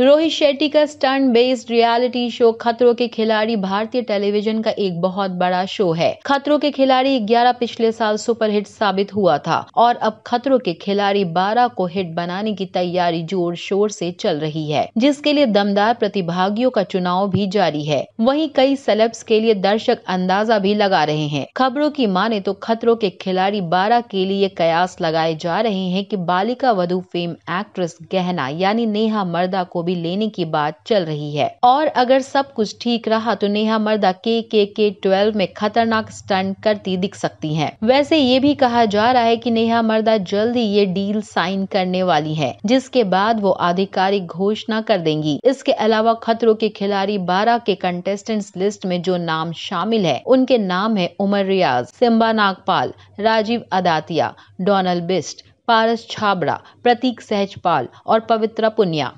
रोहित शेट्टी का stunt based reality show खतरों के खिलाड़ी भारतीय टेलीविजन का एक बहुत बड़ा शो है खतरों के खिलाड़ी 11 पिछले साल सुपरहिट साबित हुआ था और अब खतरों के खिलाड़ी 12 को हिट बनाने की तैयारी जोर शोर से चल रही है जिसके लिए दमदार प्रतिभागियों का चुनाव भी जारी है वही कई सेलेब्स के लिए दर्शक अंदाजा भी लगा रहे हैं खबरों की माने तो खतरों के खिलाड़ी बारह के लिए कयास लगाए जा रहे हैं की बालिका वधु फेम एक्ट्रेस गहना यानी नेहा मर्दा को भी लेने की बात चल रही है और अगर सब कुछ ठीक रहा तो नेहा मर्दा के के के ट्वेल्व में खतरनाक स्टंट करती दिख सकती है वैसे ये भी कहा जा रहा है की नेहा मर्दा जल्द ही ये डील साइन करने वाली है जिसके बाद वो आधिकारिक घोषणा कर देंगी इसके अलावा खतरों के खिलाड़ी बारह के कंटेस्टेंट लिस्ट में जो नाम शामिल है उनके नाम है उमर रियाज सिम्बा नागपाल राजीव अदातिया डोनल बिस्ट पारस छाबड़ा प्रतीक सहजपाल और पवित्रा पुनिया